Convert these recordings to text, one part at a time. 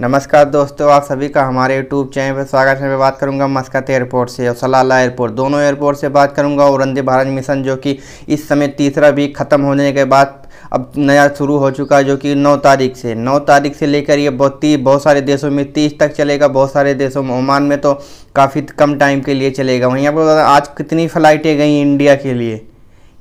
नमस्कार दोस्तों आप सभी का हमारे यूट्यूब चैनल पर स्वागत है मैं बात करूंगा मस्कत एयरपोर्ट से और सलाला एयरपोर्ट दोनों एयरपोर्ट से बात करूंगा और वंदे भारत मिशन जो कि इस समय तीसरा वीक ख़त्म होने के बाद अब नया शुरू हो चुका है जो कि 9 तारीख से 9 तारीख से लेकर ये बहुत बहुत सारे देशों में तीस तक चलेगा बहुत सारे देशों में ओमान में तो काफ़ी कम टाइम के लिए चलेगा वहीं पर आज कितनी फ़्लाइटें गई इंडिया के लिए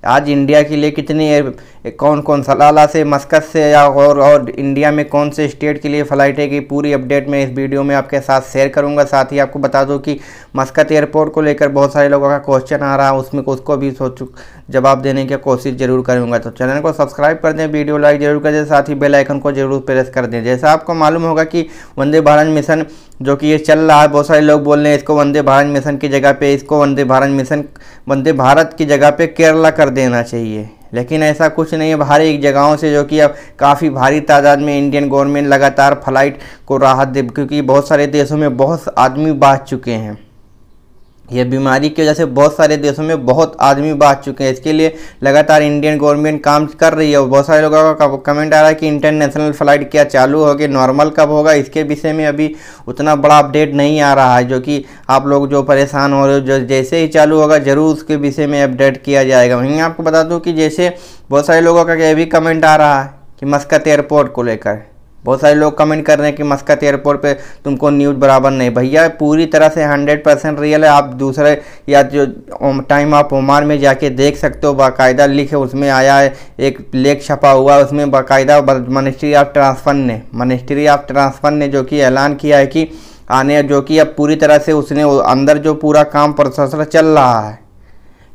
आज इंडिया के लिए कितनी एयर कौन कौन सलाला से मस्कत से या और और इंडिया में कौन से स्टेट के लिए फ़्लाइट है की पूरी अपडेट मैं इस वीडियो में आपके साथ शेयर करूँगा साथ ही आपको बता दूं कि मस्कत एयरपोर्ट को लेकर बहुत सारे लोगों का क्वेश्चन आ रहा है उसमें उसको भी सोच जवाब देने की कोशिश जरूर करूँगा तो चैनल को सब्सक्राइब कर दें वीडियो लाइक जरूर कर दें साथ ही बेलाइकन को जरूर प्रेस कर दें जैसा आपको मालूम होगा कि वंदे भारत मिशन जो कि ये चल रहा है बहुत सारे लोग बोल रहे हैं इसको वंदे भारत मिशन की जगह पे इसको वंदे भारत मिशन वंदे भारत की जगह पे केरला कर देना चाहिए लेकिन ऐसा कुछ नहीं है भारी जगहों से जो कि अब काफ़ी भारी तादाद में इंडियन गवर्नमेंट लगातार फ्लाइट को राहत दे क्योंकि बहुत सारे देशों में बहुत आदमी बाँच चुके हैं यह बीमारी की वजह से बहुत सारे देशों में बहुत आदमी बाँच चुके हैं इसके लिए लगातार इंडियन गवर्नमेंट काम कर रही है और बहुत सारे लोगों का कमेंट आ रहा है कि इंटरनेशनल फ़्लाइट क्या चालू होगी नॉर्मल कब होगा इसके विषय में अभी उतना बड़ा अपडेट नहीं आ रहा है जो कि आप लोग जो परेशान हो रहे हो जो जैसे ही चालू होगा ज़रूर उसके विषय में अपडेट किया जाएगा वहीं आपको बता दूँ कि जैसे बहुत सारे लोगों का यह भी कमेंट आ रहा है कि मस्कत एयरपोर्ट को लेकर बहुत सारे लोग कमेंट कर रहे हैं कि मस्कत एयरपोर्ट पे तुमको न्यूज़ बराबर नहीं भैया पूरी तरह से हंड्रेड परसेंट रियल है आप दूसरे या जो टाइम आप ओमान में जाके देख सकते हो बाकायदा लिख उसमें आया है एक लेख छपा हुआ उसमें बाकायदा मिनिस्ट्री ऑफ ट्रांसफर ने मिनिस्ट्री ऑफ ट्रांसफर ने जो कि ऐलान किया है कि आने जो कि अब पूरी तरह से उसने अंदर जो पूरा काम प्रोसेसर चल रहा है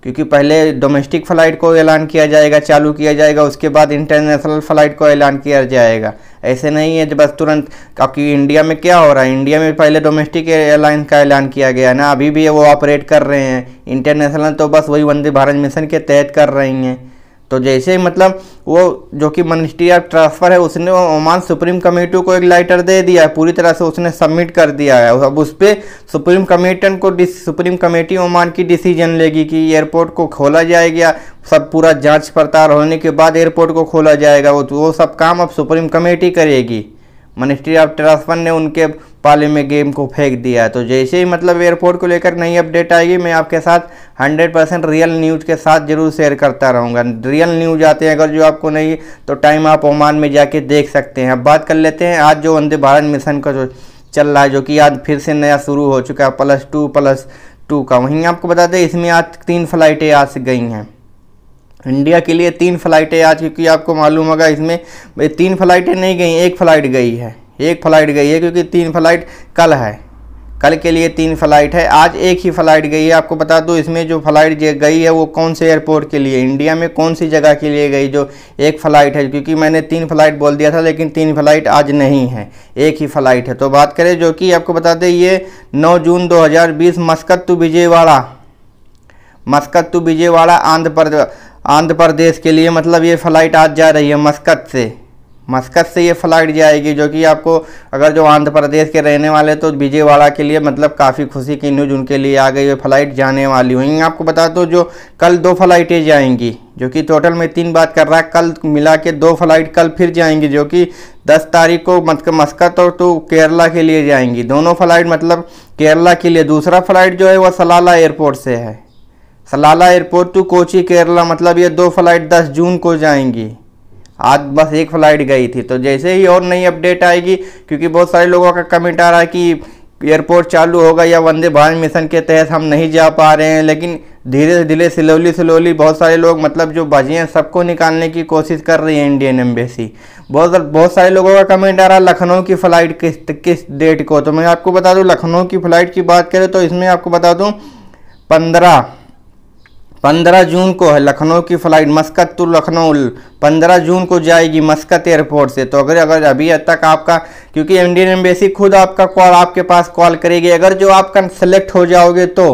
क्योंकि पहले डोमेस्टिक फ़्लाइट को ऐलान किया जाएगा चालू किया जाएगा उसके बाद इंटरनेशनल फ़्लाइट को ऐलान किया जाएगा ऐसे नहीं है जब बस तुरंत क्योंकि इंडिया में क्या हो रहा है इंडिया में पहले डोमेस्टिक एयरलाइन का ऐलान किया गया ना अभी भी वो ऑपरेट कर रहे हैं इंटरनेशनल तो बस वही वंदे भारत मिशन के तहत कर रही हैं तो जैसे ही मतलब वो जो कि मिनिस्ट्री ऑफ ट्रांसफ़र है उसने ओमान सुप्रीम कमेटी को एक लेटर दे दिया है पूरी तरह से उसने सबमिट कर दिया है अब उस पर सुप्रीम कमेटन को सुप्रीम कमेटी ओमान की डिसीजन लेगी कि एयरपोर्ट को खोला जाएगा सब पूरा जांच पड़ताल होने के बाद एयरपोर्ट को खोला जाएगा वो वो सब काम अब सुप्रीम कमेटी करेगी मिनिस्ट्री ऑफ ट्रांसफर ने उनके पाले में गेम को फेंक दिया तो जैसे ही मतलब एयरपोर्ट को लेकर नई अपडेट आएगी मैं आपके साथ 100 परसेंट रियल न्यूज़ के साथ ज़रूर शेयर करता रहूँगा रियल न्यूज़ आते हैं अगर जो आपको नहीं तो टाइम आप ओमान में जाके देख सकते हैं अब बात कर लेते हैं आज जो वंदे भारत मिशन का जो चल रहा है जो कि आज फिर से नया शुरू हो चुका है प्लस टू प्लस टू का वहीं आपको बता दें इसमें आज तीन फ्लाइटें आज गई हैं इंडिया के लिए तीन फ्लाइटें आज क्योंकि आपको मालूम होगा इसमें तीन फ्लाइटें नहीं गई एक फ्लाइट गई है एक फ्लाइट गई है क्योंकि तीन फ्लाइट कल है कल के लिए तीन फ्लाइट है आज एक ही फ्लाइट गई है आपको बता दूँ इसमें जो फ्लाइट गई है वो कौन से एयरपोर्ट के लिए इंडिया में कौन सी जगह के लिए गई जो एक फ्लाइट है क्योंकि मैंने तीन फ्लाइट बोल दिया था लेकिन तीन फ्लाइट आज नहीं है एक ही फ्लाइट है तो बात करें जो कि आपको बता दें ये नौ जून बीस Muscat to Vijayawada Muscat to Vijayawada Andhra Pradesh Andhra Pradesh के लिए मतलब ये फ़्लाइट आज जा रही है मस्कत से मस्कत से ये फ़्लाइट जाएगी जो कि आपको अगर जो आंध्र प्रदेश के रहने वाले तो विजयवाड़ा के लिए मतलब काफ़ी खुशी की न्यूज़ उनके लिए आ गई है फ़्लाइट जाने वाली हुई आपको बता दो तो जो कल दो फ्लाइटें जाएंगी जो कि टोटल में तीन बात कर रहा है कल मिला के दो फ्लाइट कल फिर जाएंगी जो कि दस तारीख को मतलब मस्कत और तो केरला के लिए जाएंगी दोनों फ्लाइट मतलब केरला के लिए दूसरा फ्लाइट जो है वह सलाला एयरपोर्ट से है Salalah airport to Kochi Kerala मतलब ये दो फ्लाइट 10 जून को जाएंगी आज बस एक फ्लाइट गई थी तो जैसे ही और नई अपडेट आएगी क्योंकि बहुत सारे लोगों का कमेंट आ रहा है कि एयरपोर्ट चालू होगा या वंदे भारत मिशन के तहत हम नहीं जा पा रहे हैं लेकिन धीरे से धीरे स्लोली स्लोली बहुत सारे लोग मतलब जो बजे हैं सबको निकालने की कोशिश कर रही है इंडियन एम्बेसी बहुत बहुत सारे लोगों का कमेंट आ रहा है लखनऊ की फ़्लाइट किस किस डेट को तो मैं आपको बता दूँ लखनऊ की फ़्लाइट की बात करें तो इसमें आपको बता दूँ पंद्रह पंद्रह जून को है लखनऊ की फ़्लाइट मस्कत टू लखनऊ पंद्रह जून को जाएगी मस्कत एयरपोर्ट से तो अगर अगर अभी तक आपका क्योंकि इंडियन एम्बेसी खुद आपका कॉल आपके पास कॉल करेगी अगर जो आपका सेलेक्ट हो जाओगे तो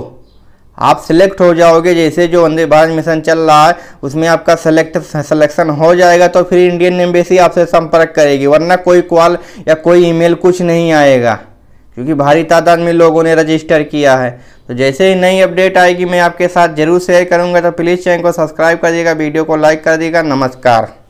आप सिलेक्ट हो जाओगे जैसे जो वंदे भारत मिशन चल रहा है उसमें आपका सेलेक्ट सिलेक्शन हो जाएगा तो फिर इंडियन एम्बेसी आपसे संपर्क करेगी वरना कोई कॉल या कोई ईमेल कुछ नहीं आएगा क्योंकि भारी तादाद में लोगों ने रजिस्टर किया है तो जैसे ही नई अपडेट आएगी मैं आपके साथ जरूर शेयर करूंगा तो प्लीज़ चैनल को सब्सक्राइब कर दिएगा वीडियो को लाइक कर दिएगा नमस्कार